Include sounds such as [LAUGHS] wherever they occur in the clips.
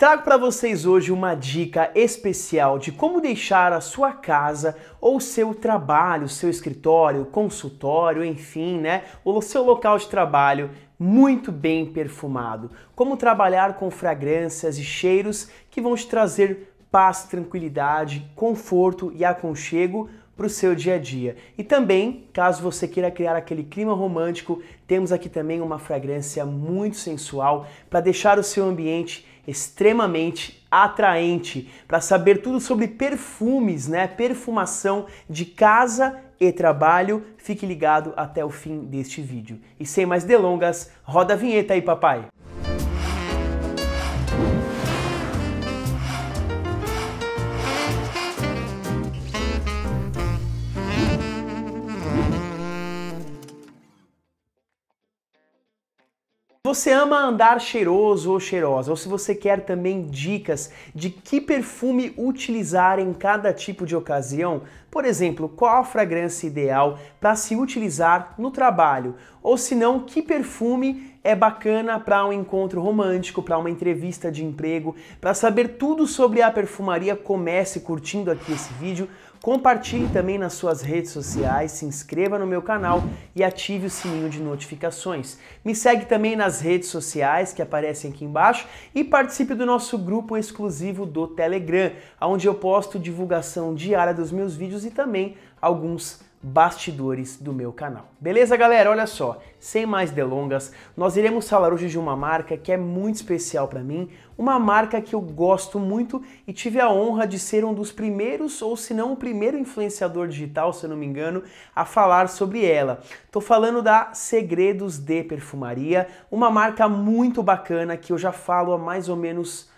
Trago para vocês hoje uma dica especial de como deixar a sua casa ou seu trabalho, seu escritório, consultório, enfim, né, o seu local de trabalho muito bem perfumado. Como trabalhar com fragrâncias e cheiros que vão te trazer paz, tranquilidade, conforto e aconchego para o seu dia a dia. E também, caso você queira criar aquele clima romântico, temos aqui também uma fragrância muito sensual para deixar o seu ambiente extremamente atraente para saber tudo sobre perfumes, né? Perfumação de casa e trabalho. Fique ligado até o fim deste vídeo. E sem mais delongas, roda a vinheta aí, papai. Você ama andar cheiroso ou cheirosa, ou se você quer também dicas de que perfume utilizar em cada tipo de ocasião, por exemplo, qual a fragrância ideal para se utilizar no trabalho, ou se não, que perfume é bacana para um encontro romântico, para uma entrevista de emprego, para saber tudo sobre a perfumaria, comece curtindo aqui esse vídeo. Compartilhe também nas suas redes sociais, se inscreva no meu canal e ative o sininho de notificações. Me segue também nas redes sociais que aparecem aqui embaixo e participe do nosso grupo exclusivo do Telegram, onde eu posto divulgação diária dos meus vídeos e também alguns bastidores do meu canal. Beleza, galera? Olha só, sem mais delongas, nós iremos falar hoje de uma marca que é muito especial para mim, uma marca que eu gosto muito e tive a honra de ser um dos primeiros, ou se não o primeiro influenciador digital, se eu não me engano, a falar sobre ela. Tô falando da Segredos de Perfumaria, uma marca muito bacana que eu já falo há mais ou menos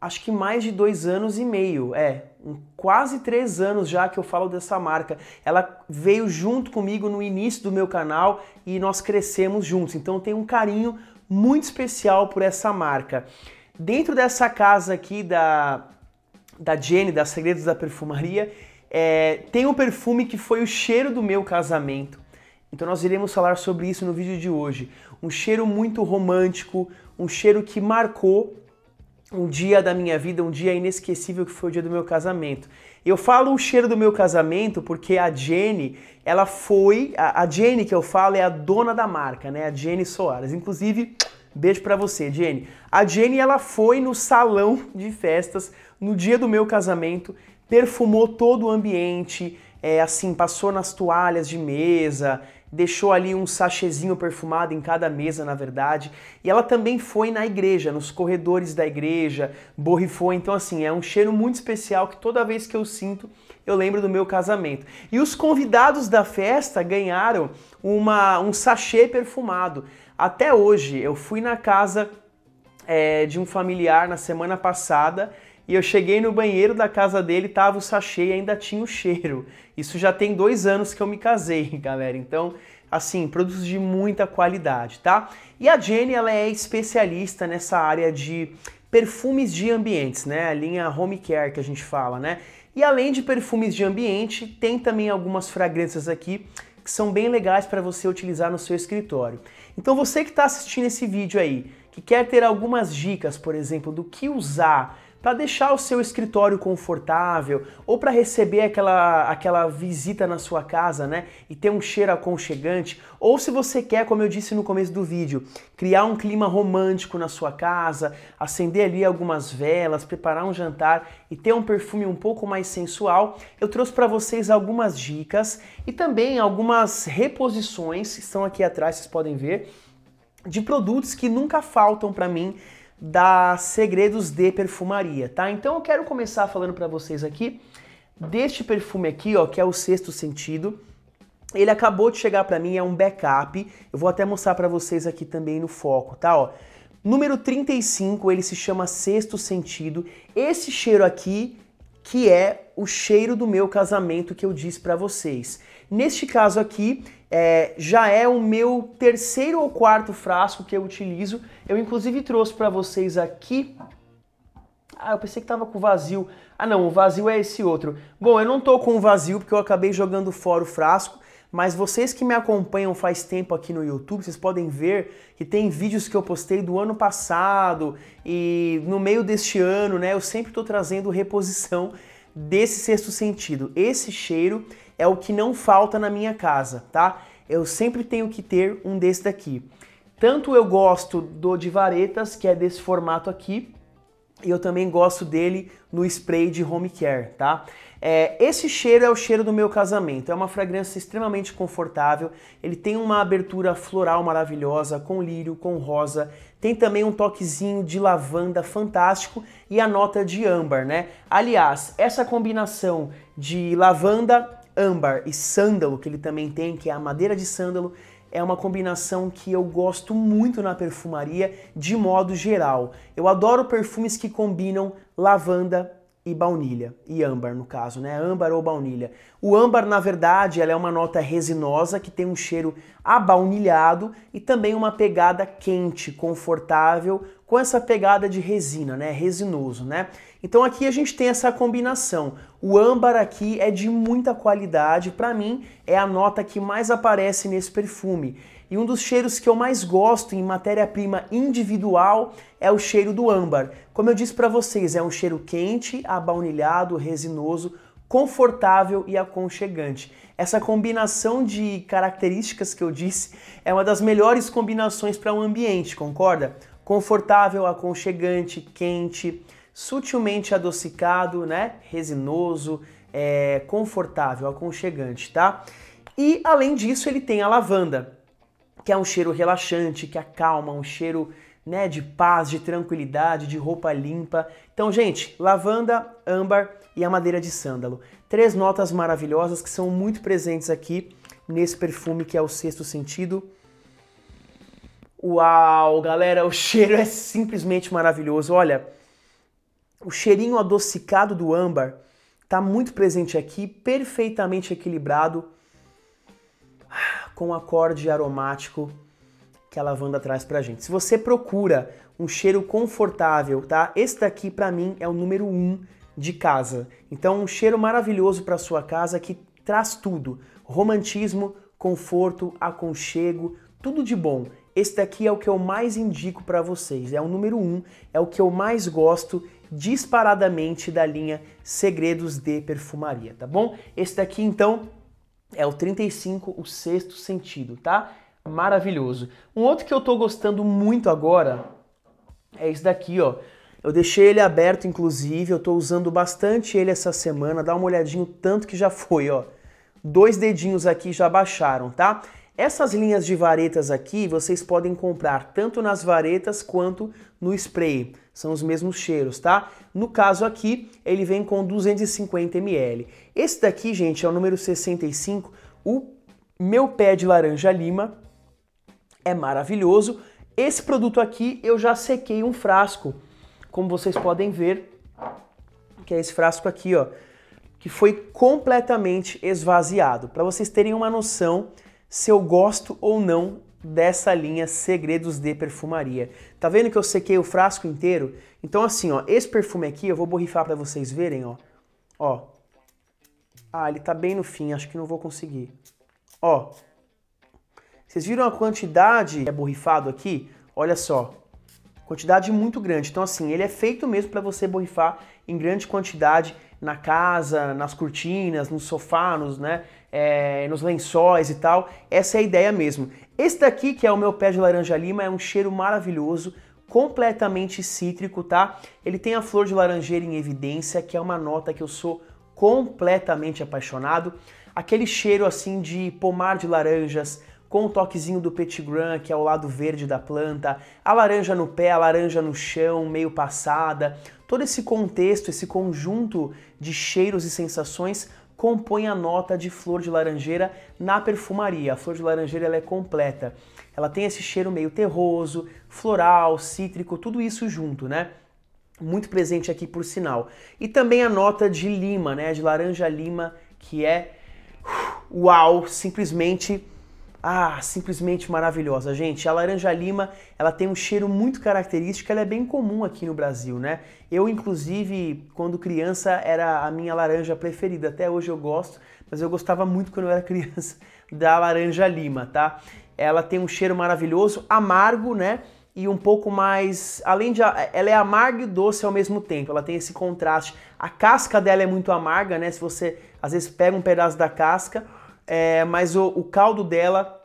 acho que mais de dois anos e meio, é, um, quase três anos já que eu falo dessa marca. Ela veio junto comigo no início do meu canal e nós crescemos juntos, então eu tenho um carinho muito especial por essa marca. Dentro dessa casa aqui da, da Jenny, da Segredos da Perfumaria, é, tem um perfume que foi o cheiro do meu casamento. Então nós iremos falar sobre isso no vídeo de hoje. Um cheiro muito romântico, um cheiro que marcou um dia da minha vida, um dia inesquecível que foi o dia do meu casamento. Eu falo o cheiro do meu casamento porque a Jenny, ela foi, a, a Jenny que eu falo é a dona da marca, né? A Jenny Soares. Inclusive, Beijo para você, Jenny. A Jenny ela foi no salão de festas no dia do meu casamento, perfumou todo o ambiente, é, assim, passou nas toalhas de mesa, deixou ali um sachezinho perfumado em cada mesa, na verdade. E ela também foi na igreja, nos corredores da igreja, borrifou. Então, assim, é um cheiro muito especial que toda vez que eu sinto, eu lembro do meu casamento. E os convidados da festa ganharam uma, um sachê perfumado. Até hoje, eu fui na casa é, de um familiar na semana passada e eu cheguei no banheiro da casa dele, tava o sachê e ainda tinha o cheiro. Isso já tem dois anos que eu me casei, [LAUGHS] galera. Então, assim, produtos de muita qualidade, tá? E a Jenny, ela é especialista nessa área de perfumes de ambientes, né? A linha home care que a gente fala, né? E além de perfumes de ambiente, tem também algumas fragrâncias aqui que são bem legais para você utilizar no seu escritório. Então você que está assistindo esse vídeo aí, que quer ter algumas dicas, por exemplo, do que usar para deixar o seu escritório confortável ou para receber aquela, aquela visita na sua casa, né? E ter um cheiro aconchegante. Ou se você quer, como eu disse no começo do vídeo, criar um clima romântico na sua casa, acender ali algumas velas, preparar um jantar e ter um perfume um pouco mais sensual, eu trouxe para vocês algumas dicas e também algumas reposições que estão aqui atrás, vocês podem ver, de produtos que nunca faltam para mim da Segredos de Perfumaria, tá? Então eu quero começar falando para vocês aqui deste perfume aqui, ó, que é o Sexto Sentido. Ele acabou de chegar para mim, é um backup. Eu vou até mostrar para vocês aqui também no foco, tá, ó. Número 35, ele se chama Sexto Sentido. Esse cheiro aqui que é o cheiro do meu casamento que eu disse para vocês. Neste caso aqui, é, já é o meu terceiro ou quarto frasco que eu utilizo. Eu inclusive trouxe para vocês aqui. Ah, eu pensei que tava com vazio. Ah, não, o vazio é esse outro. Bom, eu não tô com vazio porque eu acabei jogando fora o frasco, mas vocês que me acompanham faz tempo aqui no YouTube, vocês podem ver que tem vídeos que eu postei do ano passado e no meio deste ano, né? Eu sempre estou trazendo reposição desse sexto sentido. Esse cheiro é o que não falta na minha casa, tá? Eu sempre tenho que ter um desse daqui. Tanto eu gosto do de varetas, que é desse formato aqui, e eu também gosto dele no spray de home care, tá? É, esse cheiro é o cheiro do meu casamento, é uma fragrância extremamente confortável, ele tem uma abertura floral maravilhosa, com lírio, com rosa, tem também um toquezinho de lavanda fantástico e a nota de âmbar, né? Aliás, essa combinação de lavanda, âmbar e sândalo que ele também tem, que é a madeira de sândalo, é uma combinação que eu gosto muito na perfumaria de modo geral. Eu adoro perfumes que combinam lavanda e baunilha, e âmbar no caso, né? Âmbar ou baunilha. O âmbar, na verdade, ela é uma nota resinosa que tem um cheiro abaunilhado e também uma pegada quente, confortável, com essa pegada de resina, né? Resinoso, né? Então aqui a gente tem essa combinação. O âmbar aqui é de muita qualidade, para mim é a nota que mais aparece nesse perfume. E um dos cheiros que eu mais gosto em matéria-prima individual é o cheiro do âmbar. Como eu disse para vocês, é um cheiro quente, abaunilhado, resinoso, confortável e aconchegante. Essa combinação de características que eu disse é uma das melhores combinações para o um ambiente, concorda? Confortável, aconchegante, quente, sutilmente adocicado, né? Resinoso, é, confortável, aconchegante, tá? E além disso, ele tem a lavanda, que é um cheiro relaxante, que acalma, um cheiro né, de paz, de tranquilidade, de roupa limpa. Então, gente, lavanda, âmbar e a madeira de sândalo. Três notas maravilhosas que são muito presentes aqui nesse perfume que é o sexto sentido. Uau, galera, o cheiro é simplesmente maravilhoso. Olha, o cheirinho adocicado do âmbar está muito presente aqui, perfeitamente equilibrado com o acorde aromático que a lavanda traz a gente. Se você procura um cheiro confortável, tá? Esse daqui para mim é o número um de casa. Então, um cheiro maravilhoso para sua casa que traz tudo: romantismo, conforto, aconchego, tudo de bom. Esse daqui é o que eu mais indico para vocês, é o número 1, um, é o que eu mais gosto disparadamente da linha Segredos de Perfumaria, tá bom? Esse daqui então é o 35, o sexto sentido, tá? Maravilhoso. Um outro que eu tô gostando muito agora é esse daqui, ó. Eu deixei ele aberto, inclusive, eu tô usando bastante ele essa semana, dá uma olhadinha o tanto que já foi, ó. Dois dedinhos aqui já baixaram, tá? Essas linhas de varetas aqui vocês podem comprar tanto nas varetas quanto no spray. São os mesmos cheiros, tá? No caso aqui, ele vem com 250 ml. Esse daqui, gente, é o número 65. O meu pé de laranja lima é maravilhoso. Esse produto aqui eu já sequei um frasco, como vocês podem ver, que é esse frasco aqui, ó, que foi completamente esvaziado. Para vocês terem uma noção, se eu gosto ou não dessa linha Segredos de Perfumaria. Tá vendo que eu sequei o frasco inteiro? Então assim, ó, esse perfume aqui, eu vou borrifar para vocês verem, ó. Ó. Ah, ele tá bem no fim, acho que não vou conseguir. Ó. Vocês viram a quantidade que é borrifado aqui? Olha só. Quantidade muito grande. Então, assim, ele é feito mesmo para você borrifar em grande quantidade na casa, nas cortinas, no sofá, nos, né, é, nos lençóis e tal. Essa é a ideia mesmo. Esse daqui, que é o meu pé de laranja lima, é um cheiro maravilhoso, completamente cítrico, tá? Ele tem a flor de laranjeira em evidência, que é uma nota que eu sou completamente apaixonado. Aquele cheiro assim de pomar de laranjas, com o toquezinho do petitgrain que é o lado verde da planta, a laranja no pé, a laranja no chão, meio passada. Todo esse contexto, esse conjunto de cheiros e sensações compõe a nota de flor de laranjeira na perfumaria. A flor de laranjeira ela é completa. Ela tem esse cheiro meio terroso, floral, cítrico, tudo isso junto, né? Muito presente aqui por sinal. E também a nota de lima, né? De laranja lima, que é uau, simplesmente ah, simplesmente maravilhosa. Gente, a laranja lima, ela tem um cheiro muito característico, ela é bem comum aqui no Brasil, né? Eu, inclusive, quando criança, era a minha laranja preferida. Até hoje eu gosto, mas eu gostava muito quando eu era [LAUGHS] criança da laranja lima, tá? Ela tem um cheiro maravilhoso, amargo, né? e um pouco mais. Além de. Ela é amarga e doce ao mesmo tempo, ela tem esse contraste. A casca dela é muito amarga, né? Se você às vezes pega um pedaço da casca é, mas o, o caldo dela,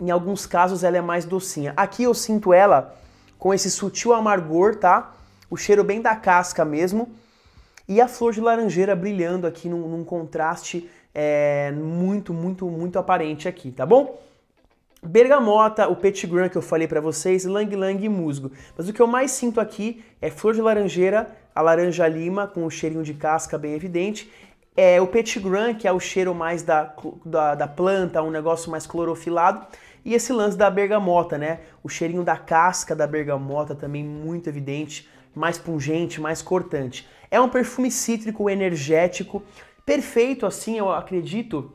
em alguns casos, ela é mais docinha. Aqui eu sinto ela com esse sutil amargor, tá? O cheiro bem da casca mesmo. E a flor de laranjeira brilhando aqui num, num contraste é, muito, muito, muito aparente aqui, tá bom? Bergamota, o petit Grand que eu falei para vocês, lang lang e musgo. Mas o que eu mais sinto aqui é flor de laranjeira, a laranja lima com o cheirinho de casca bem evidente é, o gran que é o cheiro mais da, da, da, planta, um negócio mais clorofilado, e esse lance da bergamota, né? O cheirinho da casca da bergamota também muito evidente, mais pungente, mais cortante. É um perfume cítrico energético, perfeito assim, eu acredito.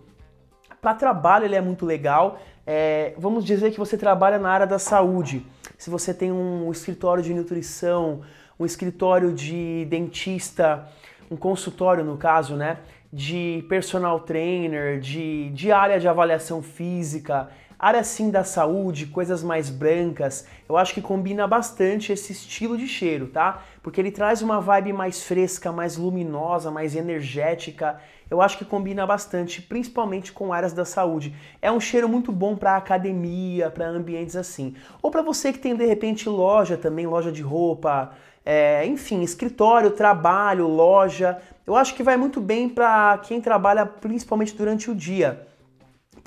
Para trabalho ele é muito legal. É, vamos dizer que você trabalha na área da saúde. Se você tem um escritório de nutrição, um escritório de dentista, um consultório no caso, né, de personal trainer, de, de área de avaliação física, área sim da saúde, coisas mais brancas, eu acho que combina bastante esse estilo de cheiro, tá? Porque ele traz uma vibe mais fresca, mais luminosa, mais energética. Eu acho que combina bastante, principalmente com áreas da saúde. É um cheiro muito bom para academia, para ambientes assim. Ou para você que tem de repente loja também, loja de roupa, é, enfim, escritório, trabalho, loja. Eu acho que vai muito bem para quem trabalha principalmente durante o dia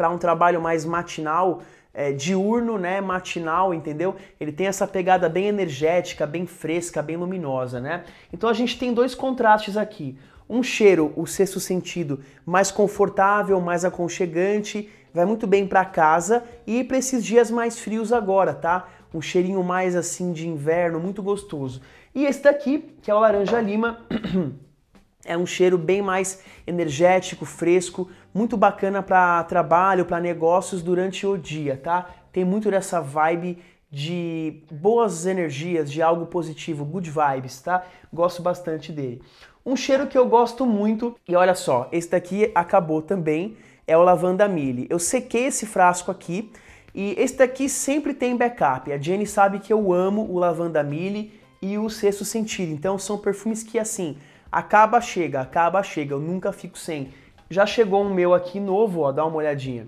para um trabalho mais matinal, é, diurno, né, matinal, entendeu? Ele tem essa pegada bem energética, bem fresca, bem luminosa, né? Então a gente tem dois contrastes aqui. Um cheiro, o sexto sentido, mais confortável, mais aconchegante, vai muito bem para casa e para esses dias mais frios agora, tá? Um cheirinho mais assim de inverno, muito gostoso. E esse daqui, que é o laranja lima, [CLEARS THROAT] É um cheiro bem mais energético, fresco, muito bacana para trabalho, para negócios durante o dia, tá? Tem muito dessa vibe de boas energias, de algo positivo, good vibes, tá? Gosto bastante dele. Um cheiro que eu gosto muito, e olha só, esse daqui acabou também, é o Lavanda Mille. Eu sequei esse frasco aqui, e esse daqui sempre tem backup. A Jenny sabe que eu amo o Lavanda Mille e o Sexto Sentido, então são perfumes que, assim, Acaba, chega, acaba, chega, eu nunca fico sem. Já chegou um meu aqui novo, ó, dá uma olhadinha.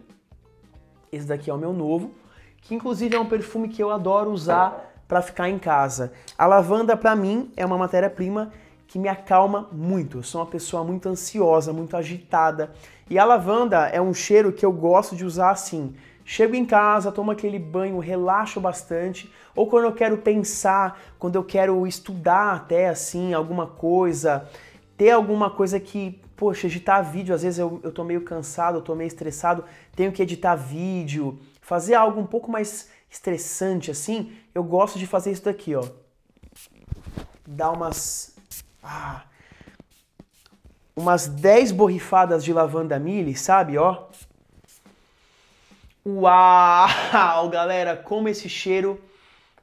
Esse daqui é o meu novo, que inclusive é um perfume que eu adoro usar para ficar em casa. A lavanda para mim é uma matéria-prima que me acalma muito. Eu sou uma pessoa muito ansiosa, muito agitada, e a lavanda é um cheiro que eu gosto de usar assim, Chego em casa, tomo aquele banho, relaxo bastante, ou quando eu quero pensar, quando eu quero estudar até assim alguma coisa, ter alguma coisa que, poxa, editar vídeo, às vezes eu, eu tô meio cansado, eu tô meio estressado, tenho que editar vídeo, fazer algo um pouco mais estressante assim, eu gosto de fazer isso daqui, ó. Dar umas. Ah, umas 10 borrifadas de lavanda mili, sabe, ó? Uau, galera, como esse cheiro.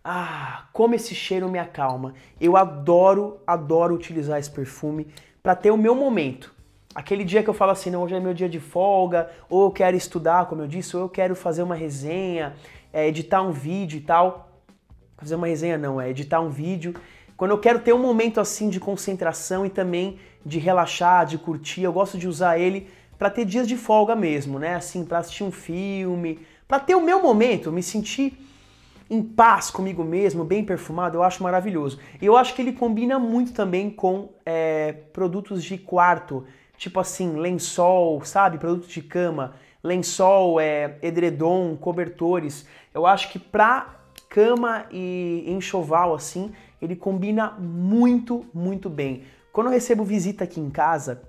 Ah, como esse cheiro me acalma. Eu adoro, adoro utilizar esse perfume para ter o meu momento. Aquele dia que eu falo assim, não, hoje é meu dia de folga, ou eu quero estudar, como eu disse, ou eu quero fazer uma resenha, é, editar um vídeo e tal. Fazer uma resenha não, é editar um vídeo. Quando eu quero ter um momento assim de concentração e também de relaxar, de curtir, eu gosto de usar ele para ter dias de folga mesmo, né? Assim, para assistir um filme, para ter o meu momento, me sentir em paz comigo mesmo, bem perfumado, eu acho maravilhoso. E eu acho que ele combina muito também com é, produtos de quarto, tipo assim, lençol, sabe? Produto de cama, lençol, é, edredom, cobertores. Eu acho que pra cama e enxoval, assim, ele combina muito, muito bem. Quando eu recebo visita aqui em casa,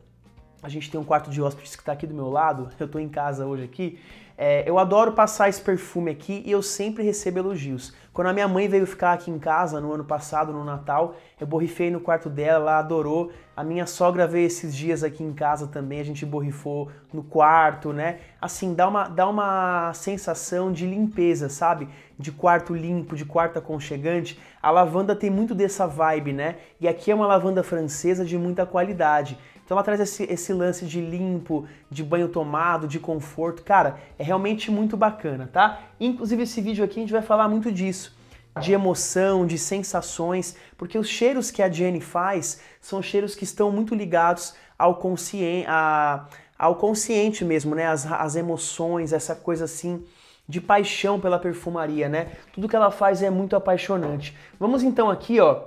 a gente tem um quarto de hóspedes que está aqui do meu lado, eu estou em casa hoje aqui. É, eu adoro passar esse perfume aqui e eu sempre recebo elogios. Quando a minha mãe veio ficar aqui em casa no ano passado, no Natal, eu borrifei no quarto dela, ela adorou. A minha sogra veio esses dias aqui em casa também, a gente borrifou no quarto, né? Assim, dá uma, dá uma sensação de limpeza, sabe? De quarto limpo, de quarto aconchegante. A lavanda tem muito dessa vibe, né? E aqui é uma lavanda francesa de muita qualidade. Então ela traz esse, esse lance de limpo, de banho tomado, de conforto. Cara, é realmente muito bacana, tá? Inclusive esse vídeo aqui a gente vai falar muito disso de emoção, de sensações, porque os cheiros que a Jenny faz são cheiros que estão muito ligados ao consciente, a, ao consciente mesmo, né? As, as emoções, essa coisa assim de paixão pela perfumaria, né? Tudo que ela faz é muito apaixonante. Vamos então aqui, ó,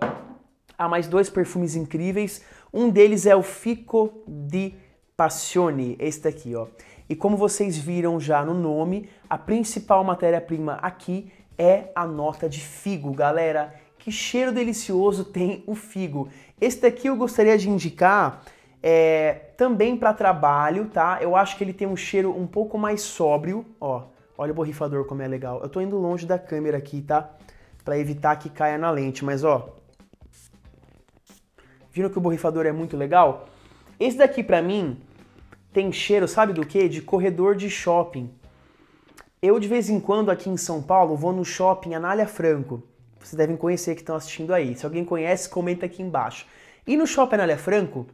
a mais dois perfumes incríveis. Um deles é o Fico di Passione, este aqui, ó. E como vocês viram já no nome, a principal matéria-prima aqui é a nota de figo, galera. Que cheiro delicioso tem o figo. Este daqui eu gostaria de indicar é, também para trabalho, tá? Eu acho que ele tem um cheiro um pouco mais sóbrio, ó. Olha o borrifador como é legal. Eu tô indo longe da câmera aqui, tá? Para evitar que caia na lente, mas ó, Viram que o borrifador é muito legal? Esse daqui pra mim tem cheiro, sabe do que? De corredor de shopping. Eu de vez em quando aqui em São Paulo vou no shopping Anália Franco. Vocês devem conhecer que estão assistindo aí. Se alguém conhece, comenta aqui embaixo. E no shopping Anália Franco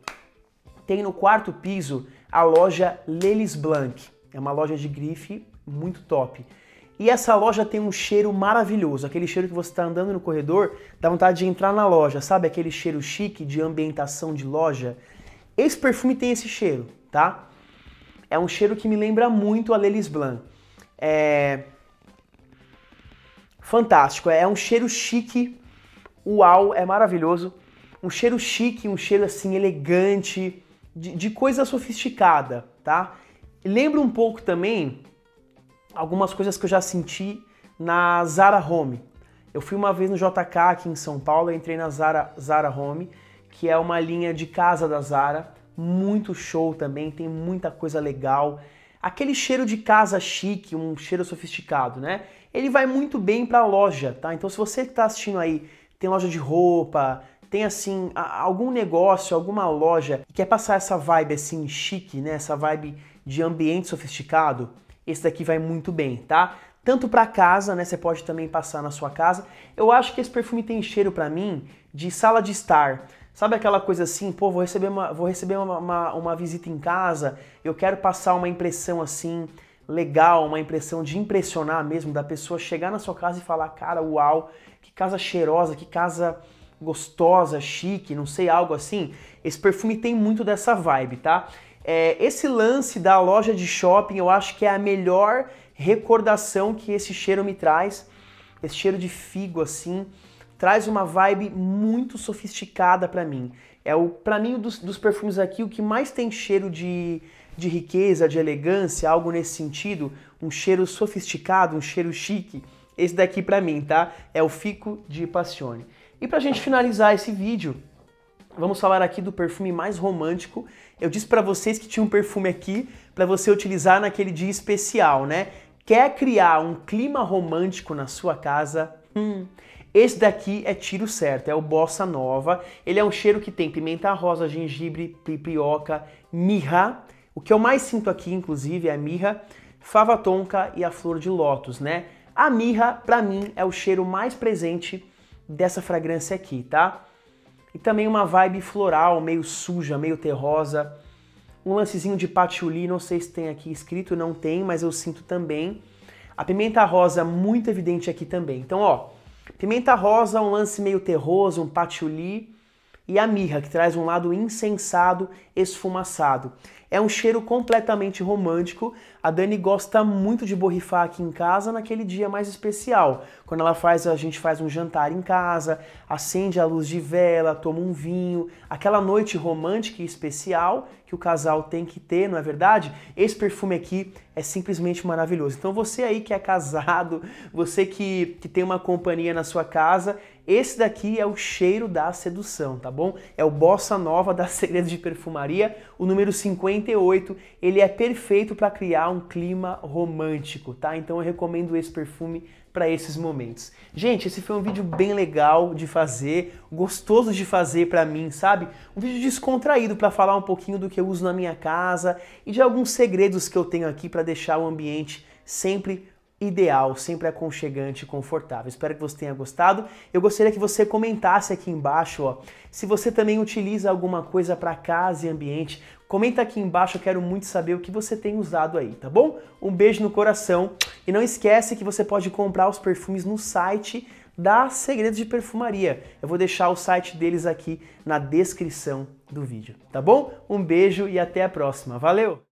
tem no quarto piso a loja Lelis Blanc. É uma loja de grife muito top. E essa loja tem um cheiro maravilhoso, aquele cheiro que você está andando no corredor, dá vontade de entrar na loja, sabe? Aquele cheiro chique de ambientação de loja. Esse perfume tem esse cheiro, tá? É um cheiro que me lembra muito a Lelis Blanc. É... Fantástico, é um cheiro chique, uau, é maravilhoso. Um cheiro chique, um cheiro assim elegante, de, de coisa sofisticada, tá? Lembra um pouco também algumas coisas que eu já senti na Zara Home. Eu fui uma vez no JK aqui em São Paulo, entrei na Zara, Zara Home, que é uma linha de casa da Zara, muito show também, tem muita coisa legal. Aquele cheiro de casa chique, um cheiro sofisticado, né? Ele vai muito bem para a loja, tá? Então se você está assistindo aí, tem loja de roupa, tem assim algum negócio, alguma loja que quer passar essa vibe assim chique, né? Essa vibe de ambiente sofisticado, esse daqui vai muito bem, tá? Tanto para casa, né? Você pode também passar na sua casa. Eu acho que esse perfume tem cheiro para mim de sala de estar. Sabe aquela coisa assim, pô, vou receber uma, vou receber uma, uma, uma visita em casa, eu quero passar uma impressão assim legal, uma impressão de impressionar mesmo, da pessoa chegar na sua casa e falar, cara, uau, que casa cheirosa, que casa gostosa, chique, não sei, algo assim. Esse perfume tem muito dessa vibe, tá? É, esse lance da loja de shopping eu acho que é a melhor recordação que esse cheiro me traz. Esse cheiro de figo assim traz uma vibe muito sofisticada para mim. É o para mim dos, dos, perfumes aqui o que mais tem cheiro de, de riqueza, de elegância, algo nesse sentido, um cheiro sofisticado, um cheiro chique. Esse daqui para mim, tá? É o Fico de Passione. E pra gente finalizar esse vídeo, vamos falar aqui do perfume mais romântico. Eu disse para vocês que tinha um perfume aqui para você utilizar naquele dia especial, né? Quer criar um clima romântico na sua casa? Hum, esse daqui é tiro certo, é o Bossa Nova. Ele é um cheiro que tem pimenta rosa, gengibre, piprioca, mirra. O que eu mais sinto aqui, inclusive, é a mirra, fava tonka e a flor de lótus, né? A mirra, para mim, é o cheiro mais presente dessa fragrância aqui, tá? E também uma vibe floral, meio suja, meio terrosa. Um lancezinho de patchouli, não sei se tem aqui escrito, não tem, mas eu sinto também. A pimenta rosa muito evidente aqui também. Então, ó, pimenta rosa, um lance meio terroso, um patchouli e a mirra, que traz um lado incensado, esfumaçado. É um cheiro completamente romântico. A Dani gosta muito de borrifar aqui em casa naquele dia mais especial. Quando ela faz, a gente faz um jantar em casa, acende a luz de vela, toma um vinho, aquela noite romântica e especial que o casal tem que ter, não é verdade? Esse perfume aqui é simplesmente maravilhoso. Então você aí que é casado, você que, que tem uma companhia na sua casa, esse daqui é o cheiro da sedução, tá bom? É o Bossa Nova da [LAUGHS] Segredos de Perfumaria, o número 58. Ele é perfeito para criar um clima romântico, tá? Então eu recomendo esse perfume para esses momentos. Gente, esse foi um vídeo bem legal de fazer, gostoso de fazer para mim, sabe? Um vídeo descontraído para falar um pouquinho do que eu uso na minha casa e de alguns segredos que eu tenho aqui para deixar o ambiente sempre ideal, sempre aconchegante e confortável. Espero que você tenha gostado. Eu gostaria que você comentasse aqui embaixo, ó, se você também utiliza alguma coisa para casa e ambiente. Comenta aqui embaixo, eu quero muito saber o que você tem usado aí, tá bom? Um beijo no coração e não esquece que você pode comprar os perfumes no site da Segredos de Perfumaria. Eu vou deixar o site deles aqui na descrição do vídeo, tá bom? Um beijo e até a próxima. Valeu!